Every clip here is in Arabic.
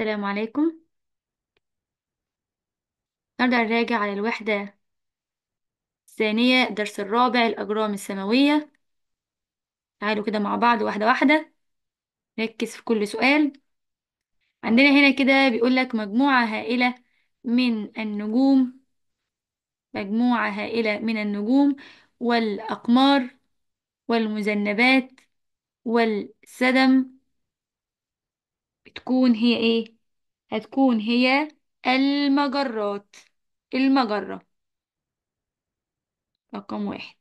السلام عليكم نرجع نراجع على الوحدة الثانية الدرس الرابع الأجرام السماوية تعالوا كده مع بعض واحدة واحدة نركز في كل سؤال عندنا هنا كده بيقولك مجموعة هائلة من النجوم مجموعة هائلة من النجوم والأقمار والمذنبات والسدم تكون هي ايه هتكون هي المجرات المجرة رقم واحد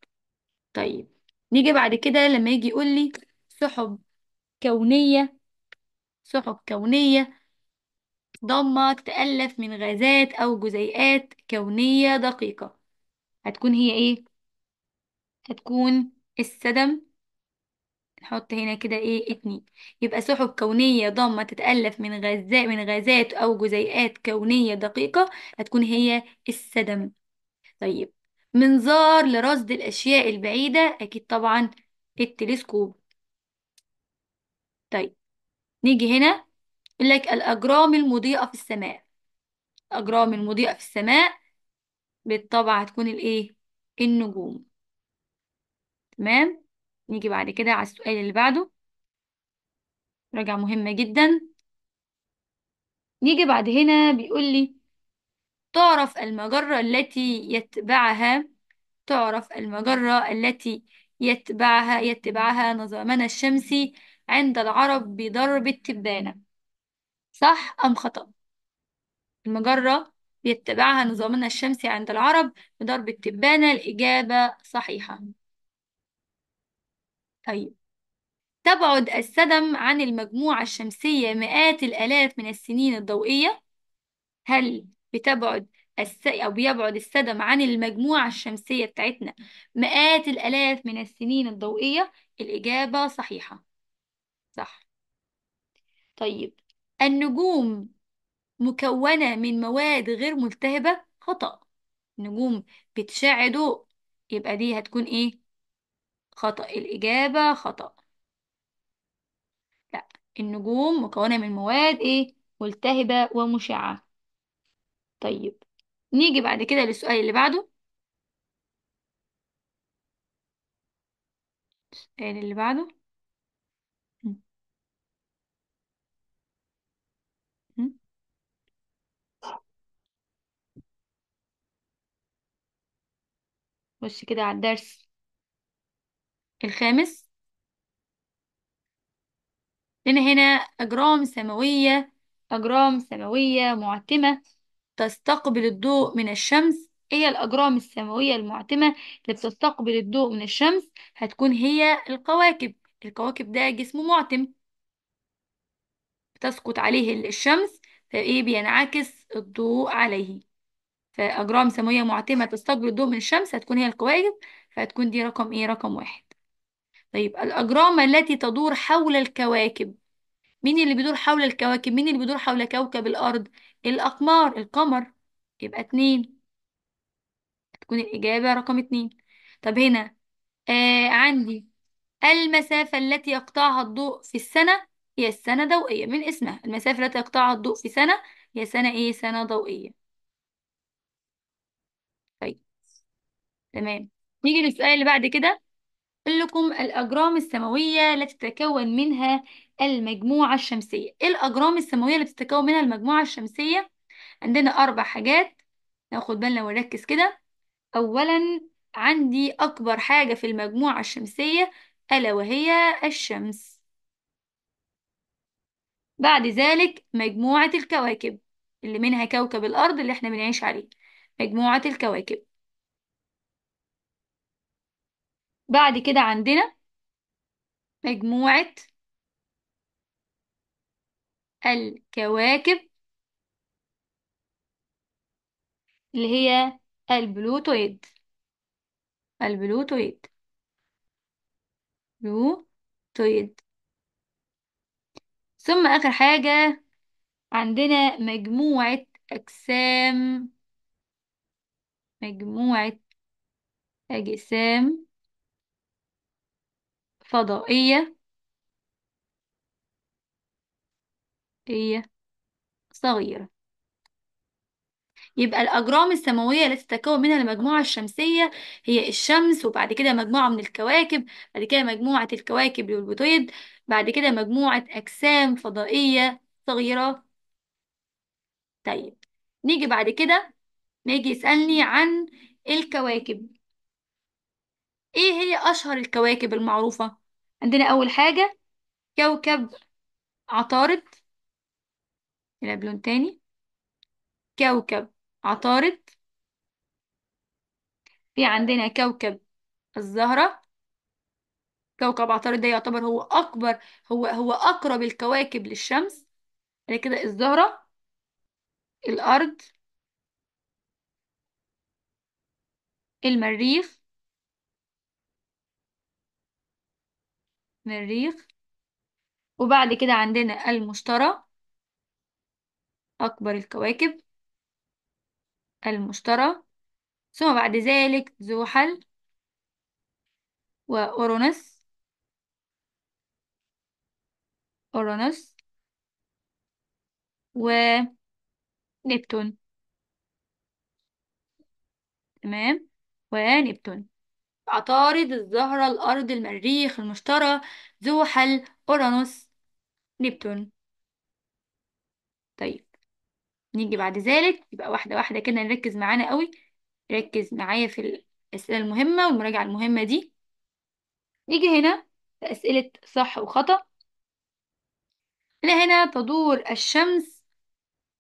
طيب نيجي بعد كده لما يجي يقول لي سحب كونية سحب كونية ضمة تتألف من غازات أو جزيئات كونية دقيقة هتكون هي ايه هتكون السدم نحط هنا كده ايه اتنين يبقى سحب كونية ضامة تتألف من غازات من غازات أو جزيئات كونية دقيقة هتكون هي السدم طيب منظار لرصد الأشياء البعيدة أكيد طبعا التلسكوب طيب نيجي هنا لك الأجرام المضيئة في السماء الأجرام المضيئة في السماء بالطبع هتكون الإيه النجوم تمام نيجي بعد كده على السؤال اللي بعده راجعة مهمة جدا نيجي بعد هنا بيقول لي تعرف المجرة التي يتبعها تعرف المجرة التي يتبعها يتبعها نظامنا الشمسي عند العرب بضرب التبانة صح أم خطأ؟ المجرة يتبعها نظامنا الشمسي عند العرب بضرب التبانة الإجابة صحيحة طيب تبعد السدم عن المجموعة الشمسية مئات الآلاف من السنين الضوئية هل بتبعد الس... أو بيبعد السدم عن المجموعة الشمسية بتاعتنا مئات الآلاف من السنين الضوئية الإجابة صحيحة صح طيب النجوم مكونة من مواد غير ملتهبة خطأ نجوم بتشع ضوء يبقى دي هتكون إيه خطأ الإجابة خطأ لا النجوم مكونة من مواد إيه ملتهبة ومشعة طيب نيجي بعد كده للسؤال اللي بعده السؤال اللي بعده بص كده على الدرس الخامس لأن هنا أجرام سماوية أجرام سماوية معتمة تستقبل الضوء من الشمس هي الأجرام السماوية المعتمة اللي بتستقبل الضوء من الشمس هتكون هي الكواكب الكواكب ده جسم معتم بتسقط عليه الشمس فإيه بينعكس الضوء عليه فأجرام سماوية معتمة تستقبل الضوء من الشمس هتكون هي الكواكب فهتكون دي رقم إيه رقم واحد طيب الأجرام التي تدور حول الكواكب مين اللي بيدور حول الكواكب مين اللي بيدور حول كوكب الأرض الأقمار القمر يبقى اتنين تكون الإجابة رقم اتنين طب هنا آه عندي المسافة التي يقطعها الضوء في السنة هي السنة ضوئية من اسمها المسافة التي يقطعها الضوء في سنة هي سنة ايه سنة ضوئية طيب تمام نيجي للسؤال اللي بعد كده لكم الأجرام السماوية التي تتكون منها المجموعة الشمسية إيه الأجرام السماوية اللي تتكون منها المجموعة الشمسية عندنا أربع حاجات ناخد بالنا ونركز كده أولا عندي أكبر حاجة في المجموعة الشمسية ألا وهي الشمس بعد ذلك مجموعة الكواكب اللي منها كوكب الأرض اللي احنا بنعيش عليه مجموعة الكواكب بعد كده عندنا مجموعة الكواكب اللي هي البلوتويد البلوتويد بلوتويد ثم آخر حاجة عندنا مجموعة أجسام مجموعة أجسام فضائية هي إيه؟ صغيرة يبقى الأجرام السماوية التي تتكون منها المجموعة الشمسية هي الشمس وبعد كده مجموعة من الكواكب بعد كده مجموعة الكواكب والبوتويد بعد كده مجموعة أجسام فضائية صغيرة طيب نيجي بعد كده نيجي يسألني عن الكواكب إيه هي أشهر الكواكب المعروفة؟ عندنا أول حاجة كوكب عطارد نلعب لون تاني كوكب عطارد في عندنا كوكب الزهرة كوكب عطارد ده يعتبر هو أكبر هو هو أقرب الكواكب للشمس يعني كده الزهرة الأرض المريخ مريخ وبعد كده عندنا المشتري أكبر الكواكب المشتري ثم بعد ذلك زحل وأورانوس أورانوس ونبتون تمام ونبتون عطارد الزهرة الأرض المريخ المشتري زحل أورانوس نبتون طيب نيجي بعد ذلك يبقى واحدة واحدة كده نركز معانا قوي ركز معايا في الأسئلة المهمة والمراجعة المهمة دي نيجي هنا أسئلة صح وخطأ هنا هنا تدور الشمس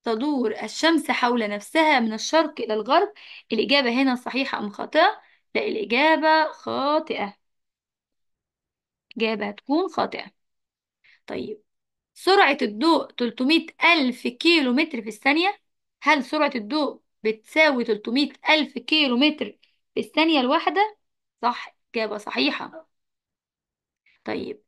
تدور الشمس حول نفسها من الشرق إلى الغرب الإجابة هنا صحيحة أم خاطئة لا الإجابة خاطئة إجابة هتكون خاطئة طيب سرعة الضوء 300 ألف كيلو متر في الثانية هل سرعة الضوء بتساوي 300 ألف كيلو متر في الثانية الواحدة؟ صح إجابة صحيحة طيب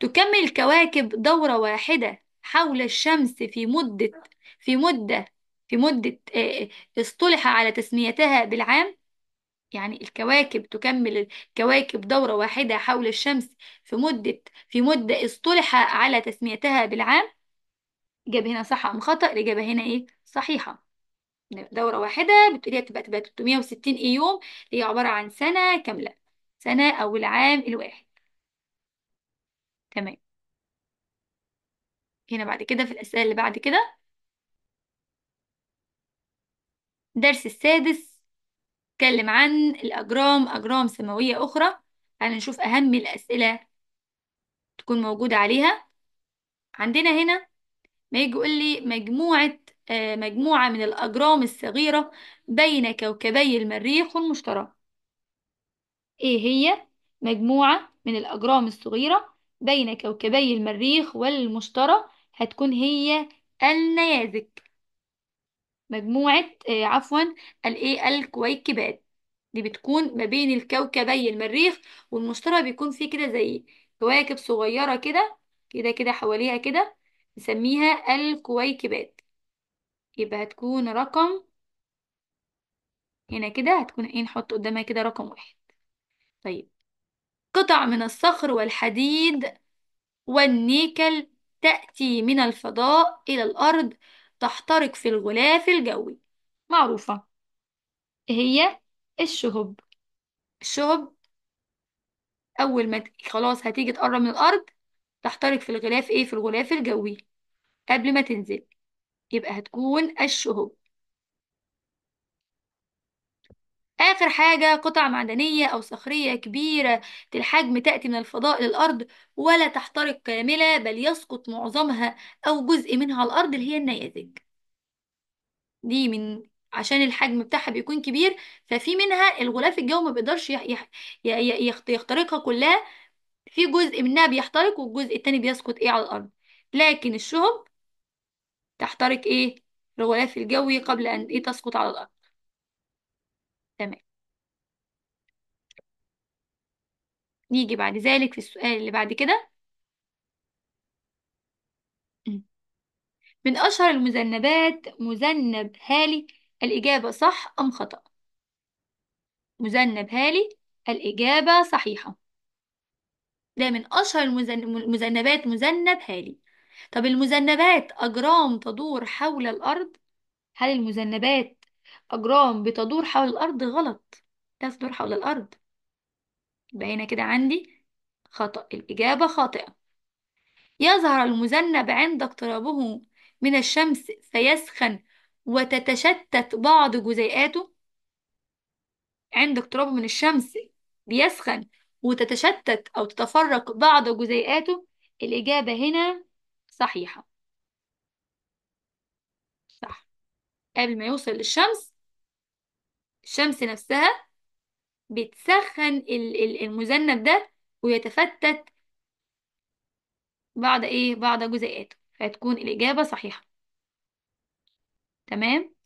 تكمل الكواكب دورة واحدة حول الشمس في مدة في مدة في مدة آه، آه، اصطلح على تسميتها بالعام يعني الكواكب تكمل الكواكب دورة واحدة حول الشمس في مدة في مدة اصطلح على تسميتها بالعام جاب هنا صح أم خطأ الإجابة هنا إيه صحيحة دورة واحدة هي بتبقى تبقى 360 إيه يوم هي عبارة عن سنة كاملة سنة أو العام الواحد تمام هنا بعد كده في الأسئلة اللي بعد كده درس السادس نتكلم عن الأجرام أجرام سماوية أخرى هنشوف أهم الأسئلة تكون موجودة عليها عندنا هنا ما يجي يقول لي مجموعة آه، مجموعة من الأجرام الصغيرة بين كوكبي المريخ والمشتري إيه هي مجموعة من الأجرام الصغيرة بين كوكبي المريخ والمشتري هتكون هي النيازك مجموعة آه، عفوا الايه الكويكبات دي بتكون ما بين الكوكبي المريخ والمشتري بيكون فيه كده زي كواكب صغيرة كده كده كده حواليها كده نسميها الكويكبات يبقى هتكون رقم هنا كده هتكون ايه نحط قدامها كده رقم واحد طيب قطع من الصخر والحديد والنيكل تأتي من الفضاء إلى الأرض تحترق في الغلاف الجوي معروفة هي الشهب الشهب أول ما خلاص هتيجي تقرب من الأرض تحترق في الغلاف إيه في الغلاف الجوي قبل ما تنزل يبقى هتكون الشهب آخر حاجة قطع معدنية أو صخرية كبيرة الحجم تأتي من الفضاء للأرض ولا تحترق كاملة بل يسقط معظمها أو جزء منها على الأرض اللي هي النيازك دي من عشان الحجم بتاعها بيكون كبير ففي منها الغلاف الجوي ما بيقدرش يح... ي- يخترقها كلها في جزء منها بيحترق والجزء التاني بيسقط ايه على الأرض لكن الشهب تحترق ايه الغلاف الجوي قبل أن ايه تسقط على الأرض تمام نيجي بعد ذلك في السؤال اللي بعد كده من أشهر المذنبات مذنب هالي الإجابة صح أم خطأ مذنب هالي الإجابة صحيحة ده من أشهر المذنبات مذنب هالي طب المذنبات أجرام تدور حول الأرض هل المذنبات أجرام بتدور حول الأرض غلط لا تدور حول الأرض يبقى هنا كده عندي خطأ الإجابة خاطئة يظهر المذنب عند اقترابه من الشمس فيسخن وتتشتت بعض جزيئاته عند اقترابه من الشمس بيسخن وتتشتت أو تتفرق بعض جزيئاته الإجابة هنا صحيحة صح قبل ما يوصل للشمس الشمس نفسها بتسخن المذنب ده ويتفتت بعض ايه بعض جزيئاته فتكون الإجابة صحيحة تمام